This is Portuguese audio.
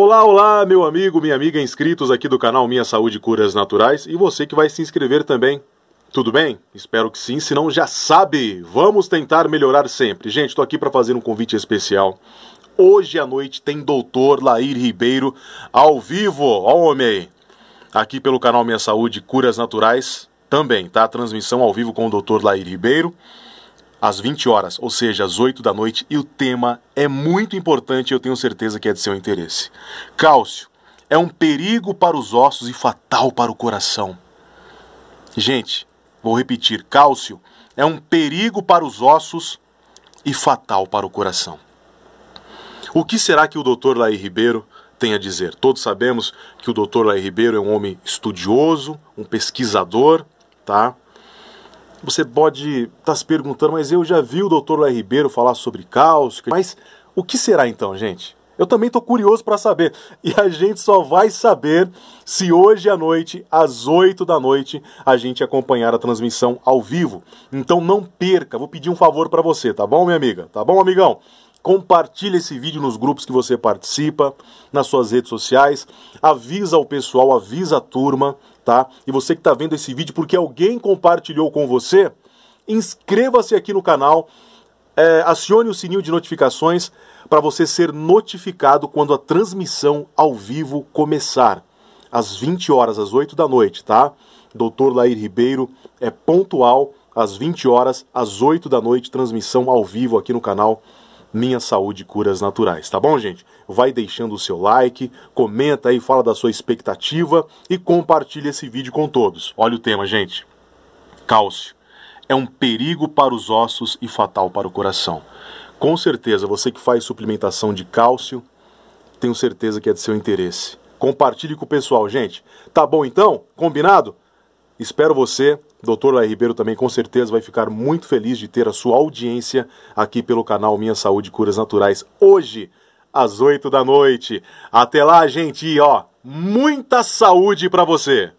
Olá, olá, meu amigo, minha amiga, inscritos aqui do canal Minha Saúde Curas Naturais e você que vai se inscrever também. Tudo bem? Espero que sim, senão já sabe. Vamos tentar melhorar sempre. Gente, estou aqui para fazer um convite especial. Hoje à noite tem Doutor Lair Ribeiro ao vivo, ó homem aí. Aqui pelo canal Minha Saúde Curas Naturais também, tá? Transmissão ao vivo com o Doutor Lair Ribeiro às 20 horas, ou seja, às 8 da noite, e o tema é muito importante e eu tenho certeza que é de seu interesse. Cálcio é um perigo para os ossos e fatal para o coração. Gente, vou repetir: cálcio é um perigo para os ossos e fatal para o coração. O que será que o Dr. Laí Ribeiro tem a dizer? Todos sabemos que o Dr. Laí Ribeiro é um homem estudioso, um pesquisador, tá? Você pode estar tá se perguntando, mas eu já vi o Dr. Lai Ribeiro falar sobre cálcio, mas o que será então, gente? Eu também estou curioso para saber. E a gente só vai saber se hoje à noite, às 8 da noite, a gente acompanhar a transmissão ao vivo. Então não perca. Vou pedir um favor para você, tá bom, minha amiga? Tá bom, amigão? Compartilhe esse vídeo nos grupos que você participa, nas suas redes sociais. Avisa o pessoal, avisa a turma, tá? E você que está vendo esse vídeo porque alguém compartilhou com você, inscreva-se aqui no canal, é, acione o sininho de notificações para você ser notificado quando a transmissão ao vivo começar. Às 20 horas, às 8 da noite, tá? Doutor Lair Ribeiro é pontual, às 20 horas, às 8 da noite, transmissão ao vivo aqui no canal minha Saúde Curas Naturais, tá bom, gente? Vai deixando o seu like, comenta aí, fala da sua expectativa e compartilha esse vídeo com todos. Olha o tema, gente. Cálcio é um perigo para os ossos e fatal para o coração. Com certeza, você que faz suplementação de cálcio, tenho certeza que é de seu interesse. Compartilhe com o pessoal, gente. Tá bom então? Combinado? Espero você Doutor Lai Ribeiro também com certeza vai ficar muito feliz de ter a sua audiência aqui pelo canal Minha Saúde Curas Naturais hoje às 8 da noite. Até lá, gente, ó, muita saúde para você.